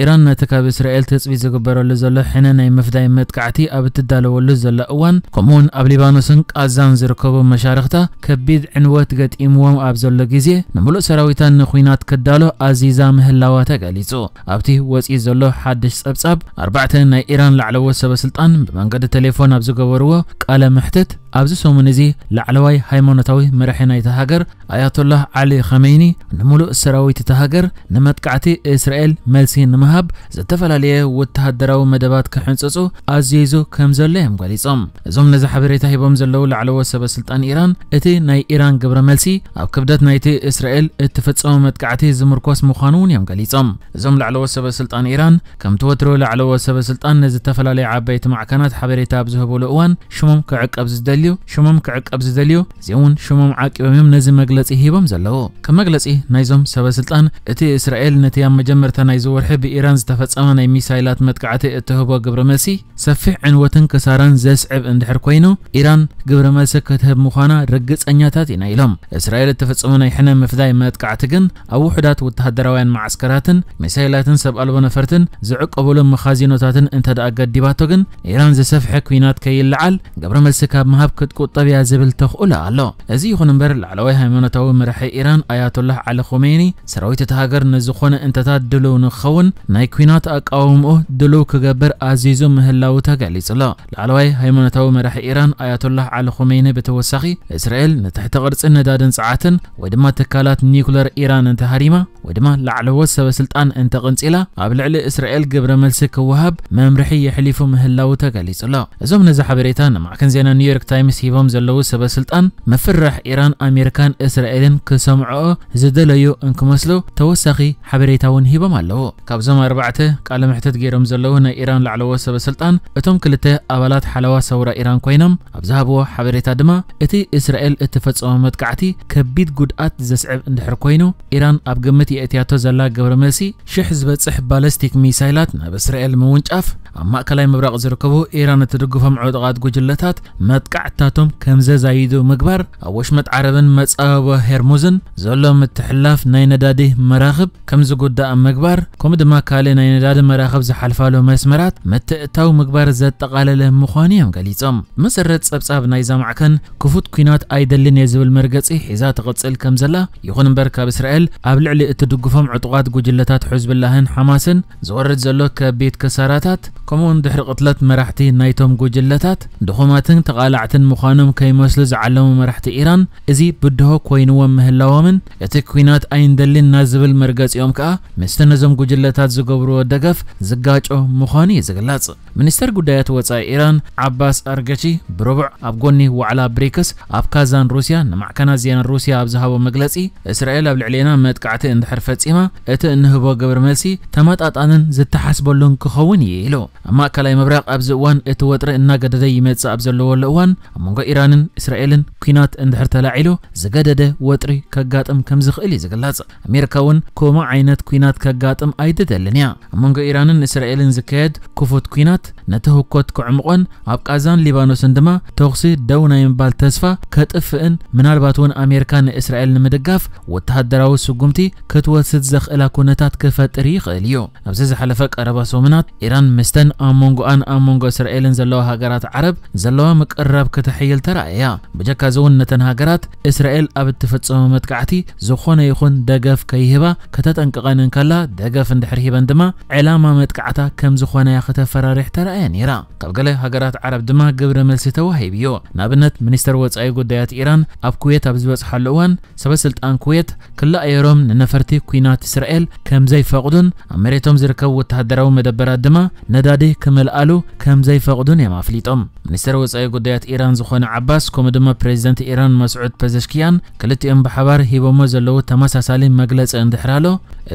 إيران نتك بإسرائيل تسبي زقبر اللي زلا حنا ناي مفداي متكعتي أبت الدالو اللي زلا أوان كمون أب لبانوسن قازان زركبو مشارختا كبيد عنوات قد إموام أب زلا جزي نملو سراويتان نخوينات كدالو أزيزا مهلاواتا قاليزو أبتي وزي زلو حدش سبسب أربعة ناي إيران لعلو سبسلطان بمنقد تليفون أب زقبروا قال محتت ኣብዚ ሰሙን እዚ ላዕለዋይ ሃይማኖታዊ መራሒ ናይታ ሃገር ኣያቶላህ ዓሊ ኸመይኒ ንሙሉእ ሰራዊት እታ ሃገር ንመጥቃዕቲ እስራኤል መልሲ ንምሃብ ዝተፈላለየ ወተሃደራዊ መደባት ክሕንፅፁ ኣዝይዙ ከም ዘሎ እዮም ገሊፆም እዞም ነዚ ሓበሬታ ሂቦም ዘለዉ ላዕለዎ ሰበስልጣን ኢራን እቲ ናይ ኢራን ግብረ መልሲ ኣብ ክብደት ናይቲ እስራኤል እትፍፀሙ መጥቃዕቲ ዝምርኮስ ምዃኑ እውን እዮም ገሊፆም እዞም ላዕለዎ ሰበስልጣን ኢራን ከም ተወትሮ ላዕለዎ ሰበስልጣን ንዝተፈላለዩ ዓበይቲ ማዕከናት ሓበሬታ ኣብ ዝህብሉ እዋን ሽሞም ክዕቀብ ዝደልዩ ዘድልዩ ሽሞም ክዕቀብ ዝደልዩ እዚኦም ሽሞም ዓቂቦም እዮም ነዚ መግለፂ ሂቦም ዘለዉ ከም መግለፂ ናይዞም ሰበስልጣን እቲ እስራኤል ነቲ ኣብ መጀመርታ ናይ ዝወርሒ ብኢራን ዝተፈፀመ ናይ ሚሳይላት መጥቃዕቲ እትህቦ ግብረ መልሲ ሰፊሕ ዕንወትን ክሳራን ዘስዕብ እንድሕር ኮይኑ ኢራን ግብረ መልሲ ክትህብ ምዃና ርግፀኛታት ኢና ኢሎም እስራኤል እተፈፀመ ናይ ሕነ ምፍዳይ መጥቃዕቲ ግን ኣብ ውሕዳት ወተሃደራውያን ማዓስከራትን ሚሳይላትን ሰብ ኣልቦ ነፈርትን ዝዕቀብሉ መኻዚኖታትን እንተደኣ ገዲባቶ ግን ኢራን ዘሰፍሐ ኩናት ከይለዓል ግብረ መልሲ ካብ ምሃብ کد طبیع زبل تخ اولا علا نزی خون بر العلوی همیون تو مرحی ایران آیات الله علي خميني سرایت تهاجر نزخون انتتا دلو نخون نای کوینات اقاوم او دلو کجبر عزیزو مهلاو تگلی صلا العلوی همیون تو مرحی ایران آیات الله علي خميني بتوسخي اسرائيل نتحت قرص ندادن ساعتن و تكالات نيكولر ايران ایران انتهاریما و دما لعلو سب سلطان انتقنس إلى قبل على إسرائيل جبر ملسك وهب ممرحي يحلفوا مهلاو تجلس لا زمن زحبريتان مع كنزينا نيويورك تايم مس هیبام زلوا سب سلطان مفرح ایران آمریکان اسرائیل کسوم عو زدلايو انکم مسلو توسخی حبریتاون هیبام علوا کابزم اربعته کال محتد گیرم زلوا ن ایران لعلوا سب سلطان اتوم کلته اولاد حلوا سورا ایران کوینم ابزهابو حبریت دما اتی اسرائیل اتفاق آمد کعتی کبید گودات زسعب اندحر کوینو ایران ابگمتی اتیاتو زلا جبرمسی شحز بد صح بالستیک میسایلات ن اسرائیل مونچ اف اما کلای مبرق زرکو ایران تدرگو فم عود قاد گوجلتات مات کعت حتاتهم كم زايدو مقبر اوش متعربن مصابه هرمزن زولو متحلاف ناي ندادي مراخب كم زغدا مقبر كم دما كالي ناي ندادي مراخب زحلفالو مسمرات متتاو مقبر زتقالله مخانيهم قليصم مسرت سبساب ناي زمعكن كفوت كينات ايدلن يزبل المرقصي حيزا تقصل كم زلا يكون بركاب اسرائيل ابلع لتدقفهم عطقات جلتات حزب اللهن حماسن زورد زلو كبيت كساراتات كمون دحر قتلت مراحتي نايتوم جلتات دخوماتن تقالعتن ምዃኖም ከይመስሉ ዝዓለሙ መራሕቲ ኢራን እዚ ብድሆ ኮይንዎም ምህላዎምን እቲ ኩናት ኣይንደሊና ዝብል መርገፂኦም ከዓ ምስቲ ነዞም ጉጅለታት ዝገብርዎ ደገፍ ዝጋጮ ምዃኑ እዩ ዝግለጽ ሚኒስተር ጉዳያት ወጻኢ ኢራን ዓባስ ኣርገቺ ብርቡዕ ኣብ ጎኒ ዋዕላ ብሪክስ ኣብ ካዛን ሩስያ ንማዕከናት ዜና ሩስያ ኣብ ዝሃቦ መግለጺ እስራኤል ኣብ ልዕሊና መጥቃዕቲ እንድሕር ፈጺማ እቲ እንህቦ ግብሪ መልሲ ተመጣጣንን ዝተሓስበሉን ክኸውን እዩ ኢሉ ኣብ ማእከላይ ምብራቕ ኣብዚ እዋን እቲ ወጥሪ እናገደደ ይመጽእ ኣብ ዘለዎ እዋን أمّا إيران إسرائيل كينات اندحر تلاعيلو زجدده وتري كجاتم كم زخيلي زجلاتس أمريكا ون كوما عينات كينات كجاتم أيدد لنيا أمّا إيران إسرائيل زكاد كفوت كينات نتهو كوت كعمقان عبقازان لبنان عندما تغصي دونا ينبال تسفا كتفقن من الباتون أمريكان إسرائيل مدقف وتهدروا سجمتي كتوت ستزخ إلى كونتات كفت ريخ اليوم أبزز حلفك أربع سومنات إيران مستن أمّا أن أمّا إسرائيل زلوها جرات عرب زلوها مقرب ከተሕይልተራ እያ ብጀካ ዝውን ነተን ሃገራት እስራኤል ኣብ እትፈፀመ መጥቃዕቲ ዝኾነ ይኹን ደገፍ ከይህባ ከተጠንቅቐንን ከላ ደገፍ እንድሕር ሂበን ድማ ዕላማ መጥቃዕታ ከም ዝኾነ እያ ከተፈራርሕ ተረኣየ ነይራ ካብ ገለ ሃገራት ዓረብ ድማ ግብረ መልሲ ተዋሂብዮ ንኣብነት ሚኒስተር ወፃኢ ጉዳያት ኢራን ኣብ ኩዌት ኣብ ዝበፅሓሉ እዋን ሰበስልጣን ኩዌት ክላኣየሮም ንነፈርቲ ኩናት እስራኤል ከም ዘይፈቕዱን ኣብ መሬቶም ዝርከቡ ወተሃደራዊ መደበራት ድማ ነዳዲ ክመልኣሉ ከም ዘይፈቕዱን እዮም ኣፍሊጦም ሚኒስተር ወፃኢ ጉዳያት ኢራን ኢራን ዝኾነ ዓባስ ከምኡ ድማ ፕሬዚደንት ኢራን መስዑድ ፐዘሽኪያን ክልቲኦም ብሓባር ሂቦሞ ዘለዉ ተመሳሳሊ መግለፂ እንድሕር ኣሎ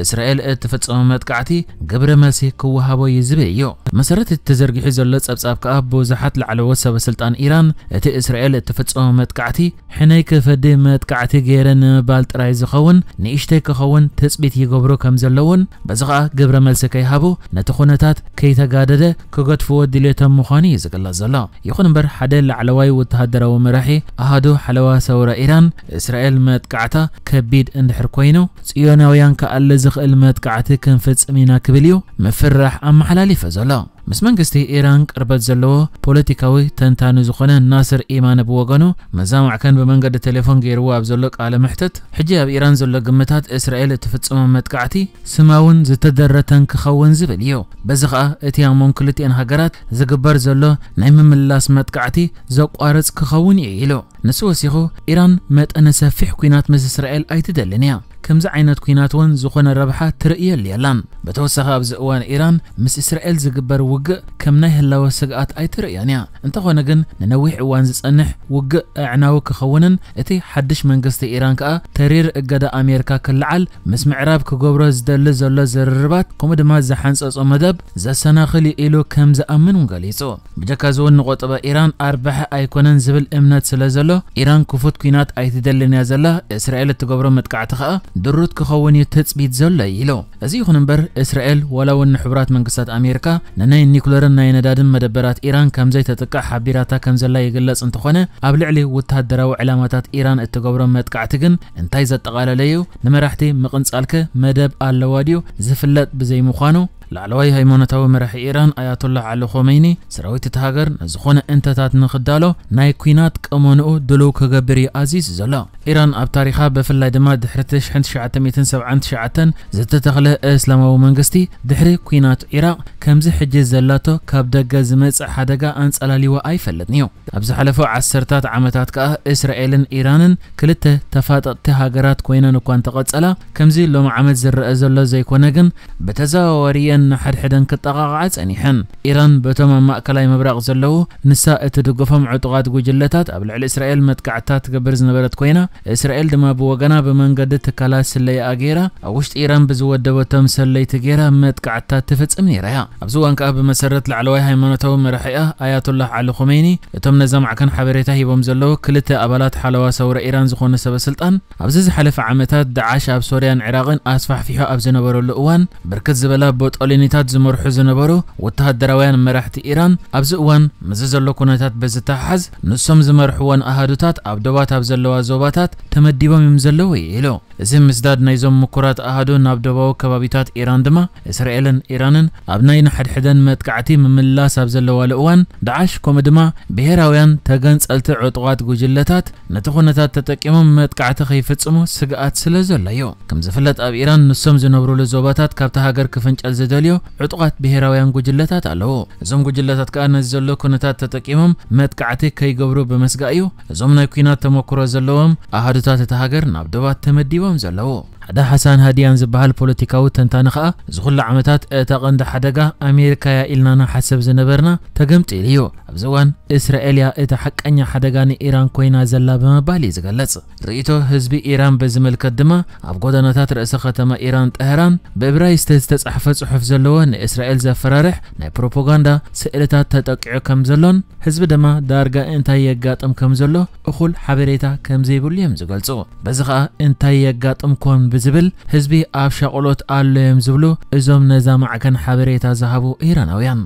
እስራኤል እቲ ፈፀመ መጥቃዕቲ ግብረ መልሲ ክወሃቦ እዩ ዝብል እዩ መሰረት እቲ ተዘርጊሑ ዘሎ ፀብጻብ ከዓ ብብዙሓት ላዕለዎት ሰበስልጣን ኢራን እቲ እስራኤል እትፈፀመ መጥቃዕቲ ሕነይ ክፈዲ መጥቃዕቲ ገይረ ንምባል ጥራይ ዝኸውን ንእሽተይ ክኸውን ትፅቢት ይገብሩ ከም ዘለውን በዚ ከዓ ግብረ መልሲ ከይሃቡ ነቲ ኩነታት ከይተጋደደ ክገድፍዎ ድሌቶም ምዃኑ እዩ ዝግለጽ ዘሎ ይኹን እምበር ሓደ ላዕለዋ ሰብኣዊ ወተሃደራዊ መራሒ ኣሃዱ ሓለዋ ሰውረ ኢራን እስራኤል መጥቃዕታ ከቢድ እንድሕር ኮይኑ ጽዮናውያን ከኣለ ዝኽእል መጥቃዕቲ ክንፍጽም ኢና ክብል እዩ ምፍራሕ ኣመሓላሊፈ ዘሎ مس منگستی ایران قربت زلوا پلیتیکایی تنتان زخانه ناصر ایمان بوگانو مزامع کن به منگرد تلفن گیروا ابزلک عالم حتت حجاب ایران زلگ متات اسرائیل تفت امامت کعتی سماون زتدرتن کخون زبلیو بزخه اتیان منکلتی انهاجرات زجبر زلوا نیم ملاس مت کعتی زقارت کخونی ایلو نسوا سیخو ایران مت انسافح کنات مس اسرائیل ایت دلنیا كمز عينات كينات ون زخون الربحة ترئي الليلان بتوسخ أبز أوان إيران مس إسرائيل زقبر وق كم نهل لو سقات أي ترئي يعني أنت خونا جن ننوح أوان زس أنح وق عناوك خونا أتي حدش من قصة إيران كأ ترير قدا اميركا كل عال مس معراب كجبر زدل زل زر ربات كم دما زحنس أص أمدب زس ناخلي إلو كم زأمن ونقليسو بجاك زون نقطة إيران أربح أي كونن زبل إمنات سلازلو إيران كفوت كينات أي تدل نزله إسرائيل تجبر متقعتها ድሩት ክኸውን እዩ ትፅቢት ዘሎ እዩ ኢሎ እዚ ይኹን እምበር እስራኤል ወላ እውን ንሕቡራት መንግስታት ኣሜሪካ ንናይ ኒኩለርን ናይ ነዳድን መደበራት ኢራን ከምዘይተጥቃዕ ሓቢራታ ከም ዘላ ይግለጽ እንተኾነ ኣብ ልዕሊ ወተሃደራዊ ዕላማታት ኢራን እትገብሮም መጥቃዕቲ ግን እንታይ ዘጠቓለለ እዩ ንመራሕቲ ምቕንጻልከ መደብ ኣለዋ ድዩ ዝፍለጥ ብዘይምዃኑ ላዕለዋይ ሃይማኖታዊ መራሒ ኢራን ኣያቶላ ዓሊ ኾመይኒ ሰራዊት እቲ ሃገር ንዝኾነ እንተታት ንኽዳሎ ናይ ኩናት ቀመንኡ ድልው ክገብር ይኣዚዝ ዘሎ ኢራን ኣብ ታሪኻ ብፍላይ ድማ ድሕሪ 1979 ዝተተኽለ እስላማዊ መንግስቲ ድሕሪ ኩናት ኢራቅ ከምዚ ሕጂ ዘላቶ ካብ ደገ ዝመፅእ ሓደጋ ኣንፀላሊዋ ኣይፈለጥን እዩ ኣብ ዝሓለፈ ዓሰርታት ዓመታት ከዓ እስራኤልን ኢራንን ክልተ ተፋጠቕቲ ሃገራት ኮይነን እኳ እንተቐጸላ ከምዚ ሎም ዓመት ዝረአ ዘሎ ዘይኮነ ግን ብተዘዋወሪየ እየን ሓድ ሕደን ክጠቓቕዓፅ ጸኒሐን ኢራን በቶም ኣብ ማእከላይ ምብራቕ ዘለዉ ንሳ እትድገፎም ዕጡቓት ጉጅለታት ኣብ ልዕሊ እስራኤል መጥቃዕታ ትገብር ዝነበረት ኮይና እስራኤል ድማ ብወገና ብመንገዲ ትካላት ስለይኣ ገይራ ኣብ ውሽጢ ኢራን ብዝወደበቶም ሰለይቲ ገይራ መጥቃዕታት ትፍጽም ነይራ እያ ኣብዚ እዋን ከዓ ብመሰረት ላዕለዋይ ሃይማኖታዊ መራሒኣ ኣያቱላህ ዓሊ ኮሜኒ እቶም ነዛ ማዕከን ሓበሬታ ሂቦም ዘለዉ ክልተ ኣባላት ሓለዋ ሰውረ ኢራን ዝኾነ ሰበስልጣን ኣብዚ ዝሓለፈ ዓመታት ዳዓሽ ኣብ ሶርያን ዕራቕን ኣስፋሕፊሖ ኣብ ዝነበረሉ እዋን ብርክት ዝበላ በጠል ቃልዮኒታት ዝመርሑ ዝነበሩ ወተሃደራውያን መራሕቲ ኢራን ኣብዚ እዋን ምዝ ዘሎ ኩነታት በዝተሓሓዝ ንሶም ዝመርሕዎን ኣሃዱታት ኣብ ዶባት ኣብ ዘለዋ ዞባታት ተመዲቦም እዮም ዘለዉ ኢሉ እዚ ምስዳድ ናይዞም ምኩራት ኣሃዱ ናብ ደባዊ ከባቢታት ኢራን ድማ እስራኤልን ኢራንን ኣብ ናይ ንሓድሕደን መጥቃዕቲ ምምላስ ኣብ ዘለዋሉ እዋን ዳዓሽ ከምኡ ድማ ብሄራውያን ተገንፀልቲ ዕጡቓት ጉጅለታት ነቲ ኩነታት ተጠቂሞም መጥቃዕቲ ከይፍፅሙ ስግኣት ስለ ዘሎ እዩ ከም ዝፍለጥ ኣብ ኢራን ንሶም ዝነብሩሉ ዞባታት ካብቲ ሃገር ክፍንጨል ዝደ ደልዮ ዕጡቃት ብሄራውያን ጉጅለታት ኣለዉ እዞም ጉጅለታት ከዓ ነዚ ዘሎ ኩነታት ተጠቂሞም መጥቃዕቲ ከይገብሩ ብምስጋእ እዩ እዞም ናይ ኩናት ተመክሮ ዘለዎም ኣህዱታት እቲ ሃገር ናብ ደባት ተመዲቦም ዘለዉ ሓደ ሓሳን ሃድያን ዝበሃል ፖለቲካዊ ተንታኒ ከዓ ዝኹሉ ዓመታት እታ ቀንዲ ሓደጋ ኣሜሪካ እያ ኢልና ንሓሰብ ዝነበርና ተገምጢሉ እዩ ኣብዚ እዋን እስራኤል እያ እታ ሓቀኛ ሓደጋ ንኢራን ኮይና ዘላ ብምባል እዩ ዝገልጽ ርእቶ ህዝቢ ኢራን በዝምልከት ድማ ኣብ ጎደናታት ርእሲ ከተማ ኢራን ጠህራን ብዕብራይስተ ዝተጻሕፈ ጽሑፍ ዘለዎ ንእስራኤል ዘፈራርሕ ናይ ፕሮፓጋንዳ ስእልታት ተጠቂዑ ከም ዘሎን ህዝቢ ድማ ዳርጋ እንታይ የጋጥም ከም ዘሎ እኹል ሓበሬታ ከም ዘይብሉ እዮም ዝገልጹ በዚ ከዓ እንታይ የጋጥም ኮን ብዝብል ህዝቢ ኣብ ሸቆሎት ኣሎ እዮም ዝብሉ እዞም ነዛ ማዕከን ሓበሬታ ዝሃቡ ኢራናውያን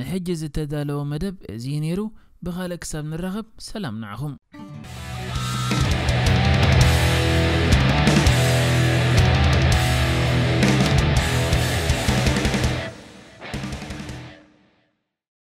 ንሕጂ ዝተዳለወ መደብ እዚ ነይሩ ብኻልእ ክሳብ ንራኸብ ሰላም ንዕኹም